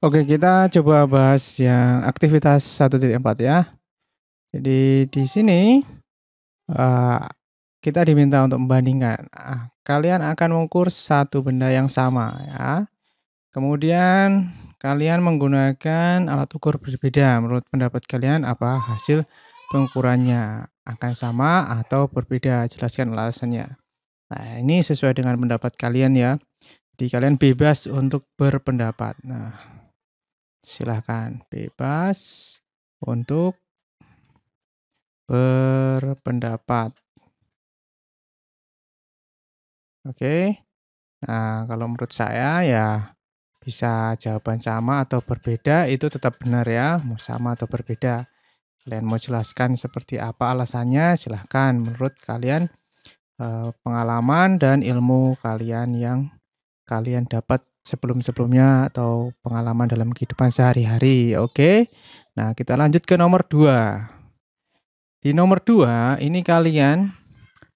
Oke, kita coba bahas yang aktivitas 1.4 ya. Jadi di sini uh, kita diminta untuk membandingkan. Uh, kalian akan mengukur satu benda yang sama ya. Kemudian kalian menggunakan alat ukur berbeda. Menurut pendapat kalian apa hasil pengukurannya akan sama atau berbeda? Jelaskan alasannya. Nah, ini sesuai dengan pendapat kalian ya. Di kalian bebas untuk berpendapat. Nah, silahkan bebas untuk berpendapat. Oke, nah kalau menurut saya ya bisa jawaban sama atau berbeda itu tetap benar ya, mau sama atau berbeda. Kalian mau jelaskan seperti apa alasannya, silahkan menurut kalian eh, pengalaman dan ilmu kalian yang kalian dapat sebelum-sebelumnya atau pengalaman dalam kehidupan sehari-hari. Oke. Nah, kita lanjut ke nomor dua. Di nomor dua ini kalian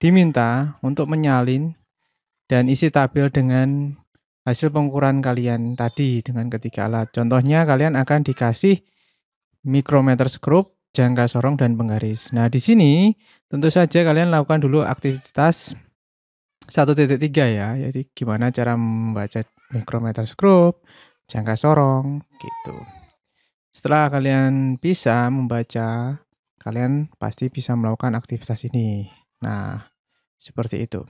diminta untuk menyalin dan isi tabel dengan hasil pengukuran kalian tadi dengan ketiga alat. Contohnya kalian akan dikasih mikrometer skrup, jangka sorong, dan penggaris. Nah di sini tentu saja kalian lakukan dulu aktivitas 1.3 ya, jadi gimana cara membaca micrometer skrup, jangka sorong, gitu. Setelah kalian bisa membaca, kalian pasti bisa melakukan aktivitas ini. Nah, seperti itu.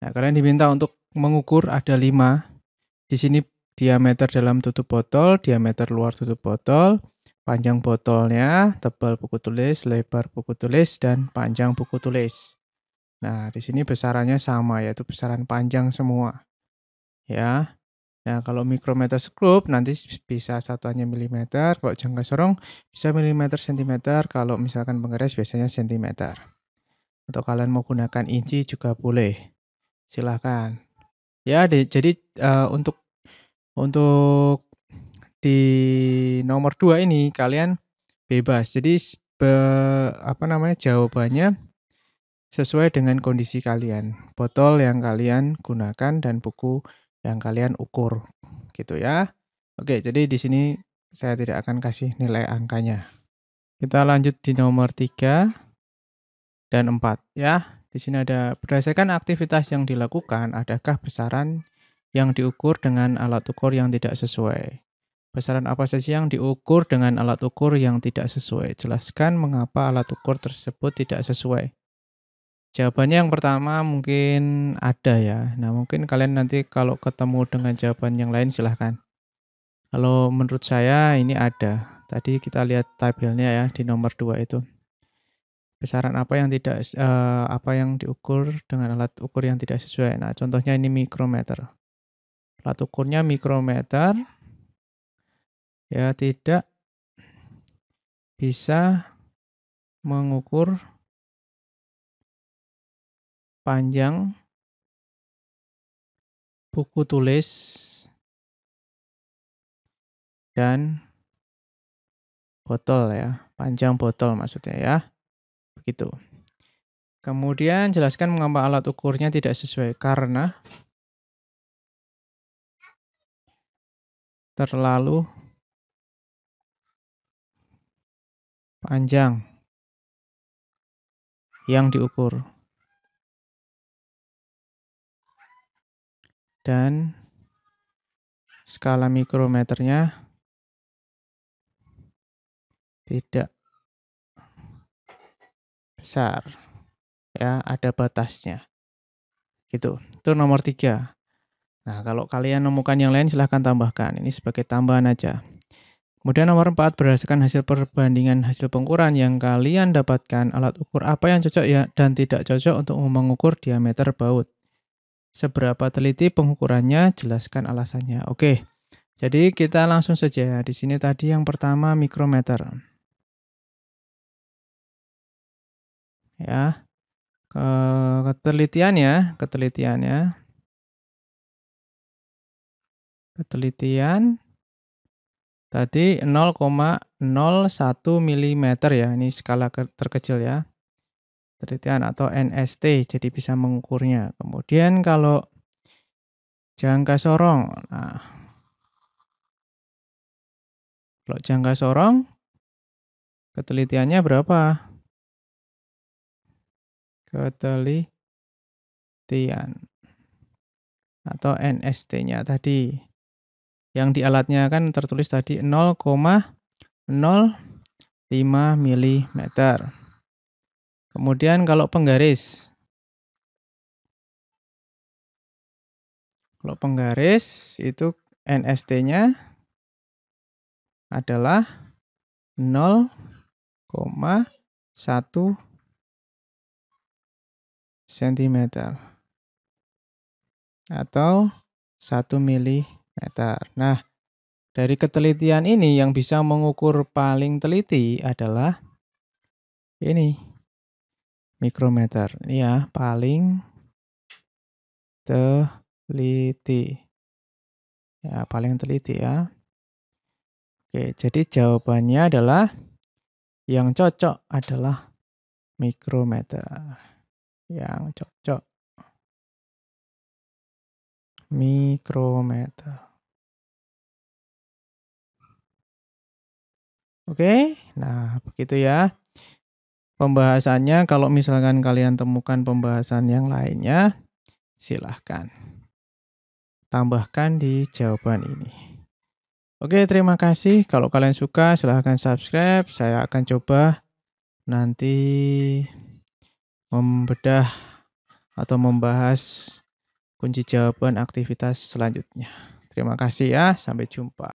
Nah, kalian diminta untuk mengukur ada lima. Di sini diameter dalam tutup botol, diameter luar tutup botol, panjang botolnya, tebal buku tulis, lebar buku tulis, dan panjang buku tulis. Nah, di sini besarannya sama, yaitu besaran panjang semua. Ya, Nah, kalau mikrometer sekrup nanti bisa satuannya milimeter, kalau jangka sorong bisa milimeter sentimeter, kalau misalkan penggaris biasanya sentimeter. Atau kalian mau gunakan inci juga boleh. Silahkan. Ya, di, jadi uh, untuk untuk di nomor dua ini kalian bebas. Jadi be, apa namanya jawabannya sesuai dengan kondisi kalian, botol yang kalian gunakan dan buku yang kalian ukur gitu ya. Oke, jadi di sini saya tidak akan kasih nilai angkanya. Kita lanjut di nomor 3 dan 4 ya. Di sini ada berdasarkan aktivitas yang dilakukan, adakah besaran yang diukur dengan alat ukur yang tidak sesuai? Besaran apa saja yang diukur dengan alat ukur yang tidak sesuai? Jelaskan mengapa alat ukur tersebut tidak sesuai. Jawabannya yang pertama mungkin ada ya. Nah, mungkin kalian nanti kalau ketemu dengan jawaban yang lain silahkan. Kalau menurut saya ini ada. Tadi kita lihat tabelnya ya di nomor 2 itu. Besaran apa yang tidak eh, apa yang diukur dengan alat ukur yang tidak sesuai. Nah, contohnya ini mikrometer. Alat ukurnya mikrometer. Ya, tidak bisa mengukur panjang, buku tulis, dan botol ya. Panjang botol maksudnya ya. Begitu. Kemudian jelaskan mengapa alat ukurnya tidak sesuai karena terlalu panjang yang diukur. dan skala mikrometernya tidak besar ya ada batasnya gitu itu nomor tiga nah kalau kalian nemukan yang lain silahkan tambahkan ini sebagai tambahan aja Kemudian nomor empat, berdasarkan hasil perbandingan hasil pengukuran yang kalian dapatkan alat ukur apa yang cocok ya dan tidak cocok untuk mengukur diameter baut. Seberapa teliti pengukurannya, jelaskan alasannya. Oke, jadi kita langsung saja. Di sini tadi yang pertama mikrometer. Ya, ke ketelitiannya, ketelitiannya. Ketelitian tadi 0,01 mm ya, ini skala terkecil ya penelitian atau NST jadi bisa mengukurnya. Kemudian kalau jangka sorong. Nah, kalau jangka sorong ketelitiannya berapa? Ketelitian atau NST-nya tadi. Yang di alatnya kan tertulis tadi 0,05 mm. Kemudian kalau penggaris. Kalau penggaris itu NST-nya adalah 0,1 cm atau 1 mm. Nah, dari ketelitian ini yang bisa mengukur paling teliti adalah ini Mikrometer. ya paling teliti. Ya, paling teliti ya. Oke, jadi jawabannya adalah yang cocok adalah mikrometer. Yang cocok mikrometer. Oke, nah begitu ya pembahasannya. Kalau misalkan kalian temukan pembahasan yang lainnya, silahkan tambahkan di jawaban ini. Oke, terima kasih. Kalau kalian suka, silahkan subscribe. Saya akan coba nanti membedah atau membahas kunci jawaban aktivitas selanjutnya. Terima kasih ya, sampai jumpa.